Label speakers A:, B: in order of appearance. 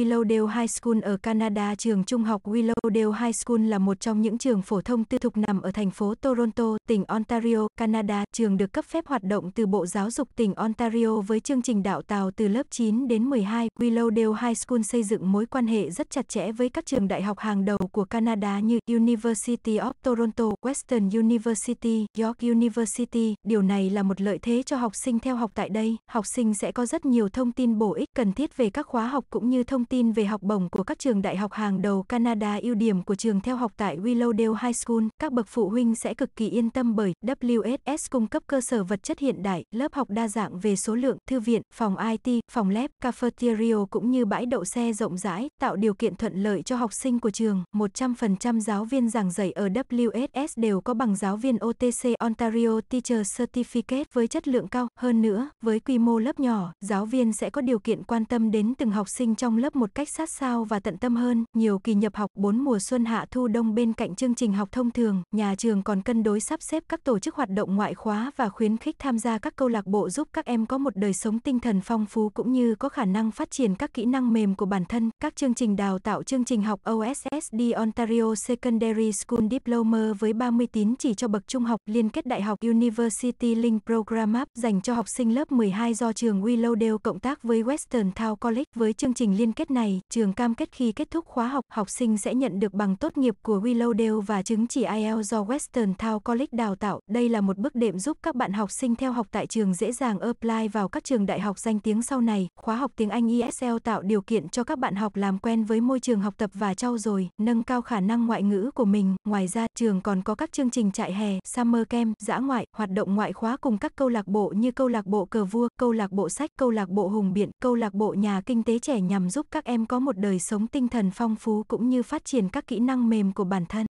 A: Willowdale High School ở Canada Trường Trung học Willowdale High School là một trong những trường phổ thông tư thục nằm ở thành phố Toronto, tỉnh Ontario, Canada. Trường được cấp phép hoạt động từ Bộ Giáo dục tỉnh Ontario với chương trình đào tạo từ lớp 9 đến 12. Willowdale High School xây dựng mối quan hệ rất chặt chẽ với các trường đại học hàng đầu của Canada như University of Toronto, Western University, York University. Điều này là một lợi thế cho học sinh theo học tại đây. Học sinh sẽ có rất nhiều thông tin bổ ích cần thiết về các khóa học cũng như thông tin về học bổng của các trường đại học hàng đầu Canada ưu điểm của trường theo học tại Willowdale High School, các bậc phụ huynh sẽ cực kỳ yên tâm bởi WSS cung cấp cơ sở vật chất hiện đại, lớp học đa dạng về số lượng, thư viện, phòng IT, phòng lab, cafeteria cũng như bãi đậu xe rộng rãi, tạo điều kiện thuận lợi cho học sinh của trường. 100% giáo viên giảng dạy ở WSS đều có bằng giáo viên OTC Ontario Teacher Certificate với chất lượng cao. Hơn nữa, với quy mô lớp nhỏ, giáo viên sẽ có điều kiện quan tâm đến từng học sinh trong lớp một cách sát sao và tận tâm hơn. Nhiều kỳ nhập học 4 mùa xuân hạ thu đông bên cạnh chương trình học thông thường, nhà trường còn cân đối sắp xếp các tổ chức hoạt động ngoại khóa và khuyến khích tham gia các câu lạc bộ giúp các em có một đời sống tinh thần phong phú cũng như có khả năng phát triển các kỹ năng mềm của bản thân. Các chương trình đào tạo chương trình học OSSD Ontario Secondary School Diploma với 30 tín chỉ cho bậc trung học liên kết đại học University Link Program App dành cho học sinh lớp 12 do trường Willowdale cộng tác với Western Town College với chương trình liên kết tiết này, trường cam kết khi kết thúc khóa học, học sinh sẽ nhận được bằng tốt nghiệp của Willowdale và chứng chỉ IELTS do Western Town College đào tạo. Đây là một bước đệm giúp các bạn học sinh theo học tại trường dễ dàng apply vào các trường đại học danh tiếng sau này. Khóa học tiếng Anh ESL tạo điều kiện cho các bạn học làm quen với môi trường học tập và trau dồi, nâng cao khả năng ngoại ngữ của mình. Ngoài ra, trường còn có các chương trình trại hè, summer camp, dã ngoại, hoạt động ngoại khóa cùng các câu lạc bộ như câu lạc bộ cờ vua, câu lạc bộ sách, câu lạc bộ hùng biện, câu lạc bộ nhà kinh tế trẻ nhằm giúp các em có một đời sống tinh thần phong phú cũng như phát triển các kỹ năng mềm của bản thân.